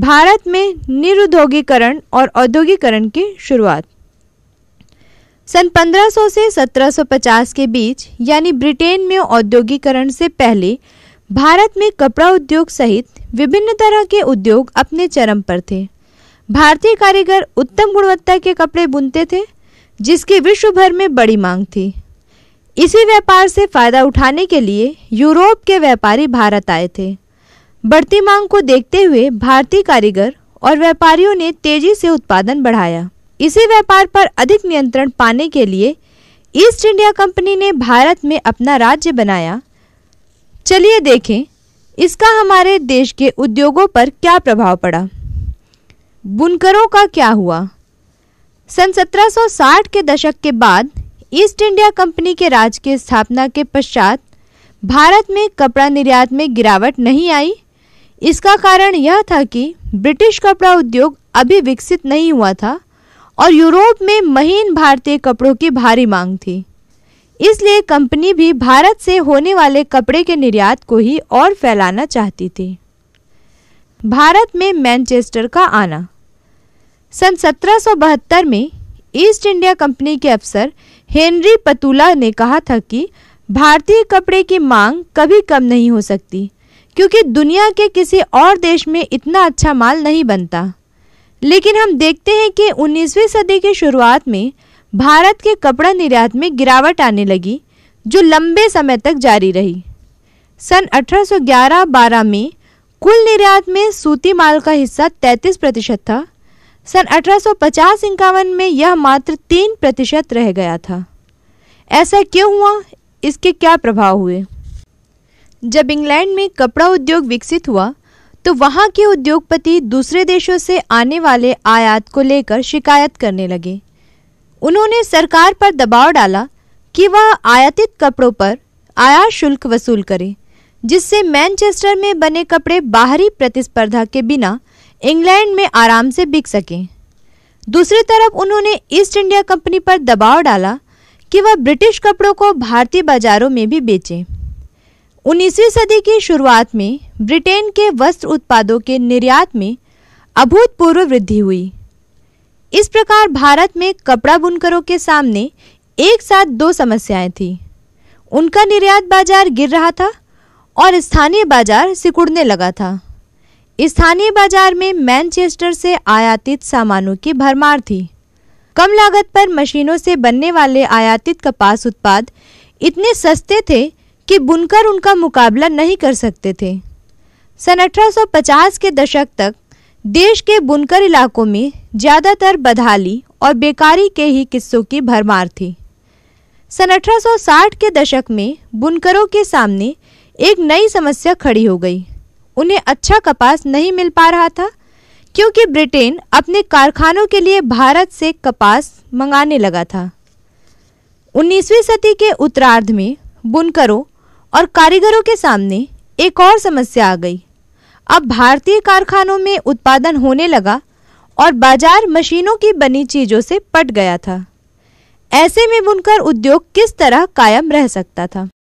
भारत में निरुद्योगीकरण और औद्योगिकरण की शुरुआत सन 1500 से 1750 के बीच यानी ब्रिटेन में औद्योगिकरण से पहले भारत में कपड़ा उद्योग सहित विभिन्न तरह के उद्योग अपने चरम पर थे भारतीय कारीगर उत्तम गुणवत्ता के कपड़े बुनते थे जिसकी विश्व भर में बड़ी मांग थी इसी व्यापार से फायदा उठाने के लिए यूरोप के व्यापारी भारत आए थे बढ़ती मांग को देखते हुए भारतीय कारीगर और व्यापारियों ने तेजी से उत्पादन बढ़ाया इसी व्यापार पर अधिक नियंत्रण पाने के लिए ईस्ट इंडिया कंपनी ने भारत में अपना राज्य बनाया चलिए देखें इसका हमारे देश के उद्योगों पर क्या प्रभाव पड़ा बुनकरों का क्या हुआ सन 1760 के दशक के बाद ईस्ट इंडिया कंपनी के राज की स्थापना के पश्चात भारत में कपड़ा निर्यात में गिरावट नहीं आई इसका कारण यह था कि ब्रिटिश कपड़ा उद्योग अभी विकसित नहीं हुआ था और यूरोप में महीन भारतीय कपड़ों की भारी मांग थी इसलिए कंपनी भी भारत से होने वाले कपड़े के निर्यात को ही और फैलाना चाहती थी भारत में मैनचेस्टर का आना सन सत्रह में ईस्ट इंडिया कंपनी के अफसर हेनरी पतुला ने कहा था कि भारतीय कपड़े की मांग कभी कम नहीं हो सकती क्योंकि दुनिया के किसी और देश में इतना अच्छा माल नहीं बनता लेकिन हम देखते हैं कि 19वीं सदी की शुरुआत में भारत के कपड़ा निर्यात में गिरावट आने लगी जो लंबे समय तक जारी रही सन 1811-12 में कुल निर्यात में सूती माल का हिस्सा 33 प्रतिशत था सन 1850 इक्यावन में यह मात्र तीन प्रतिशत रह गया था ऐसा क्यों हुआ इसके क्या प्रभाव हुए जब इंग्लैंड में कपड़ा उद्योग विकसित हुआ तो वहाँ के उद्योगपति दूसरे देशों से आने वाले आयात को लेकर शिकायत करने लगे उन्होंने सरकार पर दबाव डाला कि वह आयातित कपड़ों पर आयात शुल्क वसूल करे जिससे मैनचेस्टर में बने कपड़े बाहरी प्रतिस्पर्धा के बिना इंग्लैंड में आराम से बिक सकें दूसरी तरफ उन्होंने ईस्ट इंडिया कंपनी पर दबाव डाला कि वह ब्रिटिश कपड़ों को भारतीय बाजारों में भी बेचें 19वीं सदी की शुरुआत में ब्रिटेन के वस्त्र उत्पादों के निर्यात में अभूतपूर्व वृद्धि हुई इस प्रकार भारत में कपड़ा बुनकरों के सामने एक साथ दो समस्याएं थीं उनका निर्यात बाजार गिर रहा था और स्थानीय बाजार सिकुड़ने लगा था स्थानीय बाजार में मैनचेस्टर से आयातित सामानों की भरमार थी कम लागत पर मशीनों से बनने वाले आयातित कपास उत्पाद इतने सस्ते थे कि बुनकर उनका मुकाबला नहीं कर सकते थे सन 1850 के दशक तक देश के बुनकर इलाकों में ज़्यादातर बदहाली और बेकारी के ही किस्सों की भरमार थी सन 1860 के दशक में बुनकरों के सामने एक नई समस्या खड़ी हो गई उन्हें अच्छा कपास नहीं मिल पा रहा था क्योंकि ब्रिटेन अपने कारखानों के लिए भारत से कपास मंगाने लगा था 19वीं सदी के उत्तरार्ध में बुनकरों और कारीगरों के सामने एक और समस्या आ गई अब भारतीय कारखानों में उत्पादन होने लगा और बाजार मशीनों की बनी चीज़ों से पट गया था ऐसे में बुनकर उद्योग किस तरह कायम रह सकता था